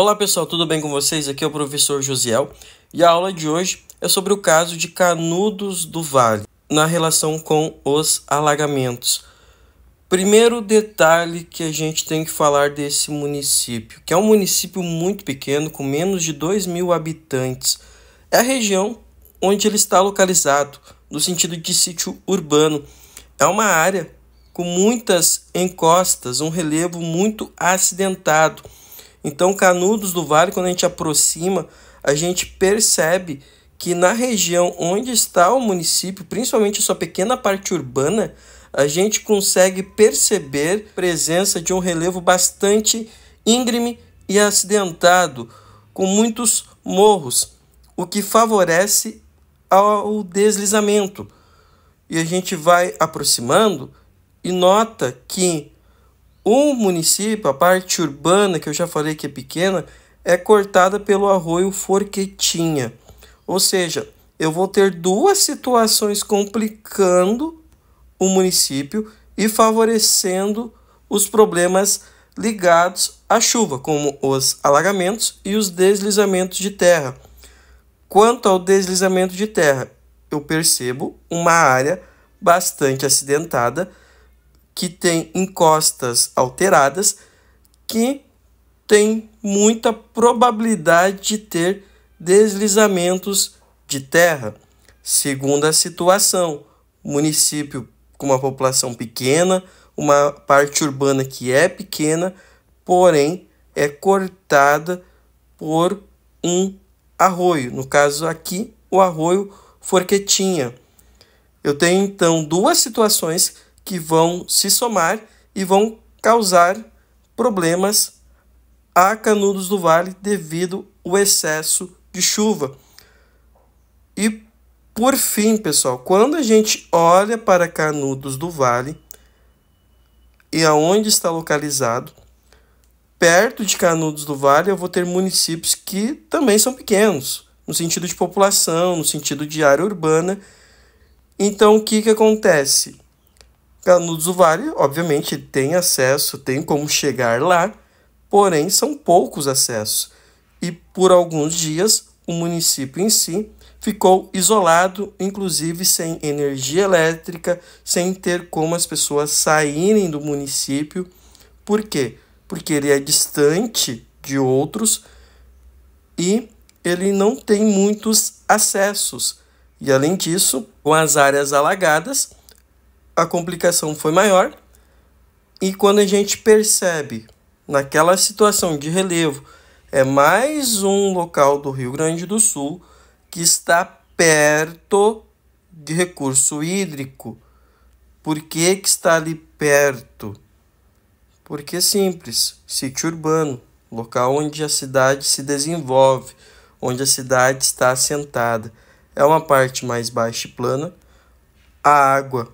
Olá pessoal, tudo bem com vocês? Aqui é o professor Josiel e a aula de hoje é sobre o caso de Canudos do Vale na relação com os alagamentos. Primeiro detalhe que a gente tem que falar desse município, que é um município muito pequeno, com menos de 2 mil habitantes. É a região onde ele está localizado, no sentido de sítio urbano. É uma área com muitas encostas, um relevo muito acidentado então, Canudos do Vale, quando a gente aproxima, a gente percebe que na região onde está o município, principalmente a sua pequena parte urbana, a gente consegue perceber a presença de um relevo bastante íngreme e acidentado, com muitos morros, o que favorece ao deslizamento. E a gente vai aproximando e nota que o município, a parte urbana que eu já falei que é pequena, é cortada pelo arroio Forquetinha. Ou seja, eu vou ter duas situações complicando o município e favorecendo os problemas ligados à chuva, como os alagamentos e os deslizamentos de terra. Quanto ao deslizamento de terra, eu percebo uma área bastante acidentada que tem encostas alteradas, que tem muita probabilidade de ter deslizamentos de terra. Segunda situação, município com uma população pequena, uma parte urbana que é pequena, porém é cortada por um arroio. No caso aqui, o arroio Forquetinha. Eu tenho então duas situações que vão se somar e vão causar problemas a Canudos do Vale devido ao excesso de chuva. E por fim, pessoal, quando a gente olha para Canudos do Vale e aonde está localizado, perto de Canudos do Vale eu vou ter municípios que também são pequenos, no sentido de população, no sentido de área urbana. Então, o que, que acontece? no usuário, obviamente, tem acesso, tem como chegar lá, porém são poucos acessos. E por alguns dias o município em si ficou isolado, inclusive sem energia elétrica, sem ter como as pessoas saírem do município. Por quê? Porque ele é distante de outros e ele não tem muitos acessos. E além disso, com as áreas alagadas, a complicação foi maior. E quando a gente percebe naquela situação de relevo, é mais um local do Rio Grande do Sul que está perto de recurso hídrico. Por que, que está ali perto? Porque é simples, sítio urbano, local onde a cidade se desenvolve, onde a cidade está assentada. É uma parte mais baixa e plana. A água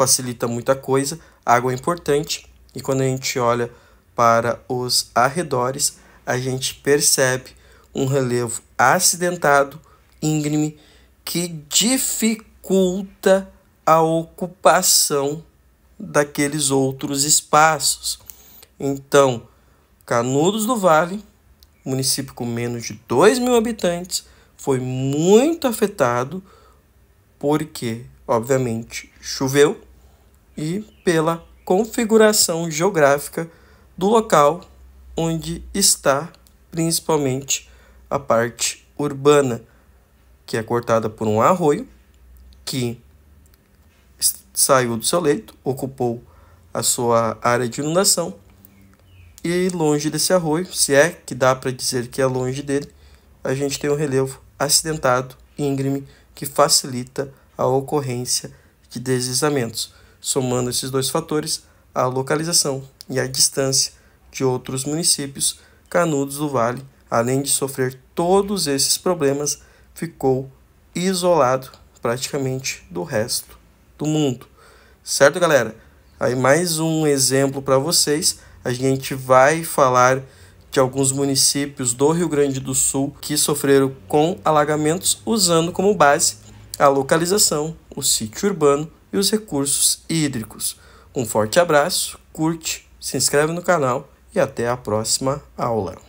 facilita muita coisa. água é importante e quando a gente olha para os arredores, a gente percebe um relevo acidentado, íngreme, que dificulta a ocupação daqueles outros espaços. Então, Canudos do Vale, município com menos de 2 mil habitantes, foi muito afetado porque, obviamente, choveu e pela configuração geográfica do local onde está, principalmente a parte urbana, que é cortada por um arroio que saiu do seu leito, ocupou a sua área de inundação e longe desse arroio, se é que dá para dizer que é longe dele, a gente tem um relevo acidentado, íngreme, que facilita a ocorrência de deslizamentos somando esses dois fatores, a localização e a distância de outros municípios, Canudos do Vale, além de sofrer todos esses problemas, ficou isolado praticamente do resto do mundo. Certo, galera? Aí mais um exemplo para vocês. A gente vai falar de alguns municípios do Rio Grande do Sul que sofreram com alagamentos usando como base a localização, o sítio urbano e os recursos hídricos. Um forte abraço, curte, se inscreve no canal e até a próxima aula.